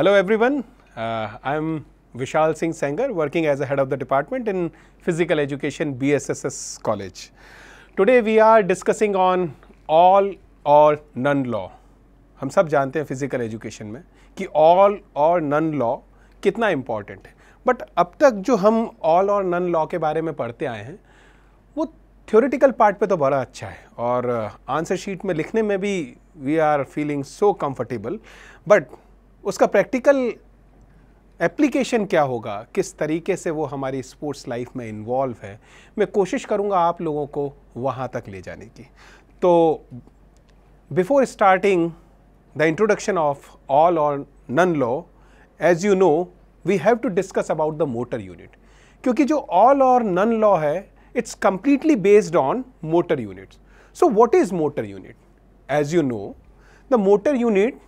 Hello everyone, uh, I'm Vishal Singh Sanger working as a head of the department in physical education BSSS college. Today we are discussing on all or none law. हम सब जानते हैं physical education में कि all or none law कितना important है but अब तक जो हम ऑल और नन लॉ के बारे में पढ़ते आए हैं वो थ्योरेटिकल पार्ट पे तो बड़ा अच्छा है और आंसर शीट में लिखने में भी we are feeling so comfortable but उसका प्रैक्टिकल एप्लीकेशन क्या होगा किस तरीके से वो हमारी स्पोर्ट्स लाइफ में इन्वॉल्व है मैं कोशिश करूँगा आप लोगों को वहाँ तक ले जाने की तो before starting the introduction of all or none law as you know we have to discuss about the motor unit क्योंकि जो ऑल और नन लॉ है it's completely based on motor unit so what is motor unit as you know the motor unit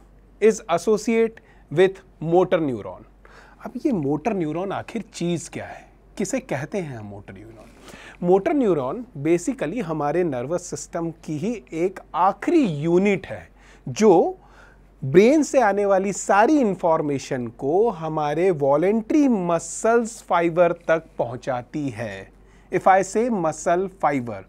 is associate with motor neuron अब ये motor neuron आखिर चीज़ क्या है किसे कहते हैं हम motor neuron motor neuron basically हमारे नर्वस सिस्टम की ही एक आखिरी यूनिट है जो ब्रेन से आने वाली सारी इंफॉर्मेशन को हमारे वॉलेंट्री मसल्स फाइबर तक पहुंचाती है if I say muscle fibre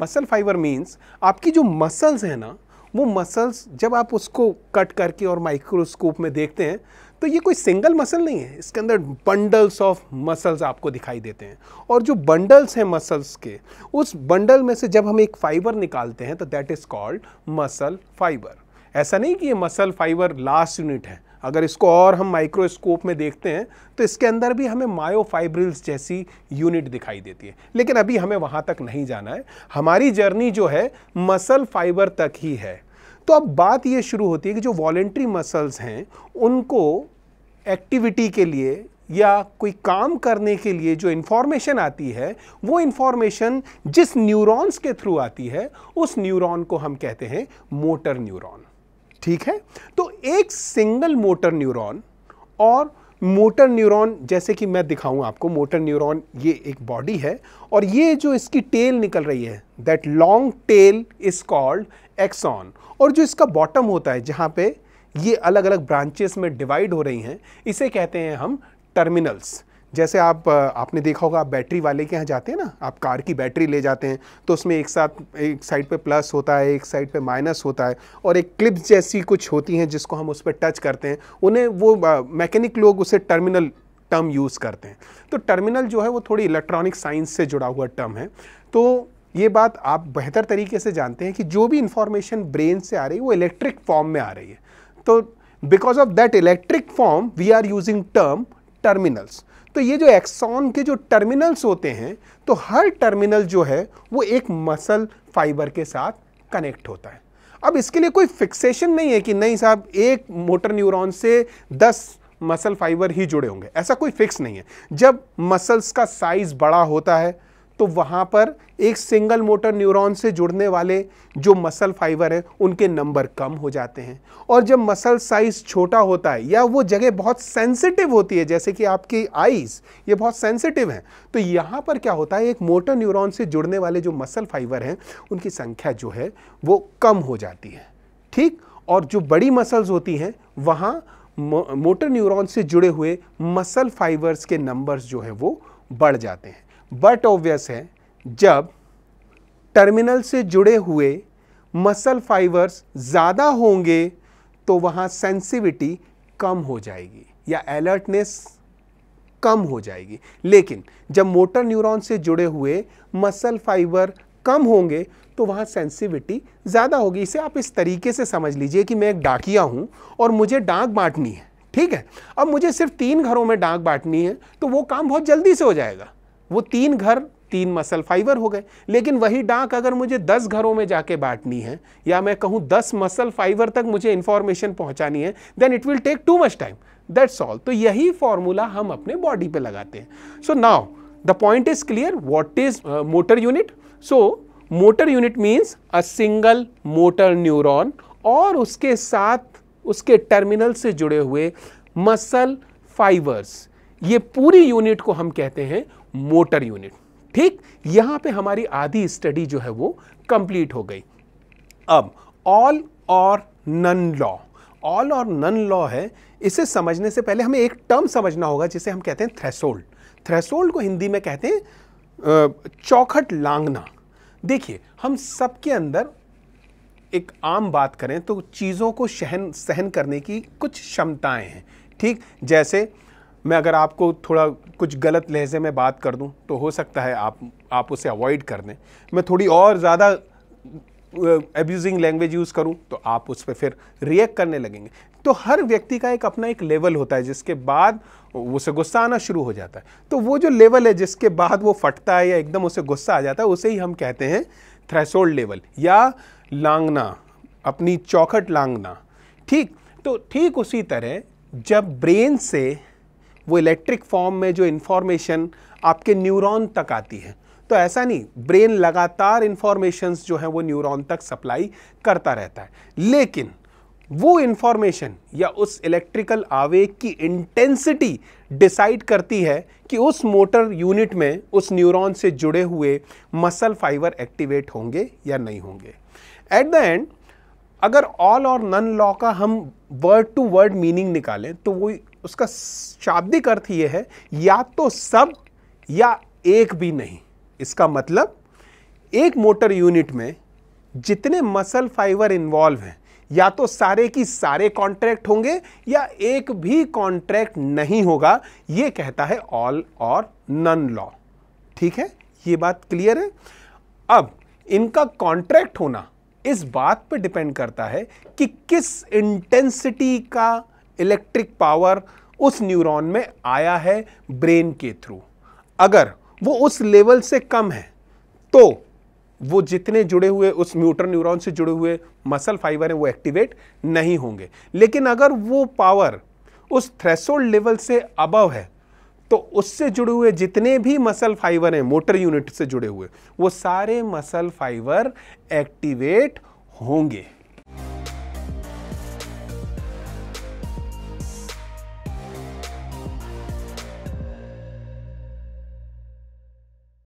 muscle fibre means आपकी जो मसल्स हैं ना वो मसल्स जब आप उसको कट करके और माइक्रोस्कोप में देखते हैं तो ये कोई सिंगल मसल नहीं है इसके अंदर बंडल्स ऑफ मसल्स आपको दिखाई देते हैं और जो बंडल्स हैं मसल्स के उस बंडल में से जब हम एक फाइबर निकालते हैं तो that is called muscle fibre ऐसा नहीं कि ये मसल फाइबर लास्ट यूनिट है अगर इसको और हम माइक्रोस्कोप में देखते हैं तो इसके अंदर भी हमें मायोफाइब्रिल्स जैसी यूनिट दिखाई देती है लेकिन अभी हमें वहाँ तक नहीं जाना है हमारी जर्नी जो है मसल फाइबर तक ही है तो अब बात ये शुरू होती है कि जो वॉलेंट्री मसल्स हैं उनको एक्टिविटी के लिए या कोई काम करने के लिए जो इन्फॉर्मेशन आती है वो इन्फॉर्मेशन जिस न्यूरॉन्स के थ्रू आती है उस न्यूरॉन को हम कहते हैं मोटर न्यूरॉन ठीक है तो एक सिंगल मोटर न्यूरॉन और मोटर न्यूरॉन जैसे कि मैं दिखाऊं आपको मोटर न्यूरॉन ये एक बॉडी है और ये जो इसकी टेल निकल रही है that long tail is called axon और जो इसका बॉटम होता है जहाँ पे ये अलग अलग ब्रांचेस में डिवाइड हो रही हैं इसे कहते हैं हम टर्मिनल्स जैसे आप आपने देखा होगा आप बैटरी वाले के यहाँ जाते हैं ना आप कार की बैटरी ले जाते हैं तो उसमें एक साथ एक साइड पे प्लस होता है एक साइड पे माइनस होता है और एक क्लिप्स जैसी कुछ होती हैं जिसको हम उस पर टच करते हैं उन्हें वो मैकेनिक लोग उसे टर्मिनल टर्म यूज़ करते हैं तो टर्मिनल जो है वो थोड़ी इलेक्ट्रॉनिक साइंस से जुड़ा हुआ टर्म है तो ये बात आप बेहतर तरीके से जानते हैं कि जो भी इंफॉर्मेशन ब्रेन से आ रही है वो इलेक्ट्रिक फॉर्म में आ रही है तो because of that electric form we are using term terminals तो ये जो एक्सॉन के जो टर्मिनल्स होते हैं तो हर टर्मिनल जो है वो एक मसल फाइबर के साथ कनेक्ट होता है अब इसके लिए कोई फिक्सेशन नहीं है कि नहीं साहब एक मोटर न्यूरॉन से दस मसल फाइबर ही जुड़े होंगे ऐसा कोई फिक्स नहीं है जब मसल्स का साइज़ बड़ा होता है तो वहाँ पर एक सिंगल मोटर न्यूरॉन से जुड़ने वाले जो मसल फाइबर हैं उनके नंबर कम हो जाते हैं और जब मसल साइज छोटा होता है या वो जगह बहुत सेंसिटिव होती है जैसे कि आपकी आईज ये बहुत सेंसिटिव हैं तो यहाँ पर क्या होता है एक मोटर न्यूरॉन से जुड़ने वाले जो मसल फाइबर हैं उनकी संख्या जो है वो कम हो जाती है ठीक और जो बड़ी मसल्स होती हैं वहाँ मोटर न्यूरॉन से जुड़े हुए मसल फाइबर्स के नंबर्स जो है वो बढ़ जाते हैं बट ऑब्वियस है जब टर्मिनल से जुड़े हुए मसल फाइबर्स ज़्यादा होंगे तो वहाँ सेंसिविटी कम हो जाएगी या अलर्टनेस कम हो जाएगी लेकिन जब मोटर न्यूरॉन से जुड़े हुए मसल फाइबर कम होंगे तो वहाँ सेंसिविटी ज़्यादा होगी इसे आप इस तरीके से समझ लीजिए कि मैं एक डाकिया हूँ और मुझे डाक बांटनी है ठीक है अब मुझे सिर्फ तीन घरों में डाक बांटनी है तो वो काम बहुत जल्दी से हो जाएगा वो तीन घर तीन मसल फाइबर हो गए लेकिन वही डाक अगर मुझे दस घरों में जाके बांटनी है या मैं कहूँ दस मसल फाइबर तक मुझे इन्फॉर्मेशन पहुँचानी है then it will take too much time that's all तो यही फॉर्मूला हम अपने बॉडी पे लगाते हैं so now the point is clear what is motor unit so motor unit means a single motor neuron और उसके साथ उसके टर्मिनल से जुड़े हुए मसल फाइबर्स ये पूरी यूनिट को हम कहते हैं मोटर यूनिट ठीक यहां पे हमारी आधी स्टडी जो है वो कंप्लीट हो गई अब all or none law all or none law है इसे समझने से पहले हमें एक टर्म समझना होगा जिसे हम कहते हैं थ्रेसोल्ड थ्रेसोल्ड को हिंदी में कहते हैं चौखट लांगना देखिए हम सबके अंदर एक आम बात करें तो चीज़ों को सहन सहन करने की कुछ क्षमताएं हैं ठीक जैसे मैं अगर आपको थोड़ा कुछ गलत लहजे में बात कर दूं तो हो सकता है आप आप उसे अवॉइड कर दें मैं थोड़ी और ज़्यादा एब्यूजिंग लैंग्वेज यूज़ करूं तो आप उस पर फिर रिएक्ट करने लगेंगे तो हर व्यक्ति का एक अपना एक लेवल होता है जिसके बाद उसे गुस्सा आना शुरू हो जाता है तो वो जो लेवल है जिसके बाद वो फटता है या एकदम उसे गुस्सा आ जाता है उसे ही हम कहते हैं थ्रेसोल्ड लेवल या लांगना अपनी चौखट लांगना ठीक तो ठीक उसी तरह जब ब्रेन से वो इलेक्ट्रिक फॉर्म में जो इन्फॉर्मेशन आपके न्यूरॉन तक आती है तो ऐसा नहीं ब्रेन लगातार इन्फॉर्मेशन जो है वो न्यूरॉन तक सप्लाई करता रहता है लेकिन वो इन्फॉर्मेशन या उस इलेक्ट्रिकल आवेग की इंटेंसिटी डिसाइड करती है कि उस मोटर यूनिट में उस न्यूरॉन से जुड़े हुए मसल फाइबर एक्टिवेट होंगे या नहीं होंगे एट द एंड अगर ऑल और नन लॉ का हम वर्ड टू वर्ड मीनिंग निकालें तो वो उसका शाब्दिक अर्थ यह है या तो सब या एक भी नहीं इसका मतलब एक मोटर यूनिट में जितने मसल फाइबर इन्वॉल्व हैं या तो सारे की सारे कॉन्ट्रैक्ट होंगे या एक भी कॉन्ट्रैक्ट नहीं होगा ये कहता है ऑल और नन लॉ ठीक है ये बात क्लियर है अब इनका कॉन्ट्रैक्ट होना इस बात पर डिपेंड करता है कि किस इंटेंसिटी का इलेक्ट्रिक पावर उस न्यूरॉन में आया है ब्रेन के थ्रू अगर वो उस लेवल से कम है तो वो जितने जुड़े हुए उस म्यूटर न्यूरॉन से जुड़े हुए मसल फाइबर हैं वो एक्टिवेट नहीं होंगे लेकिन अगर वो पावर उस थ्रेसोल्ड लेवल से अबव है तो उससे जुड़े हुए जितने भी मसल फाइबर हैं मोटर यूनिट से जुड़े हुए वो सारे मसल फाइबर एक्टिवेट होंगे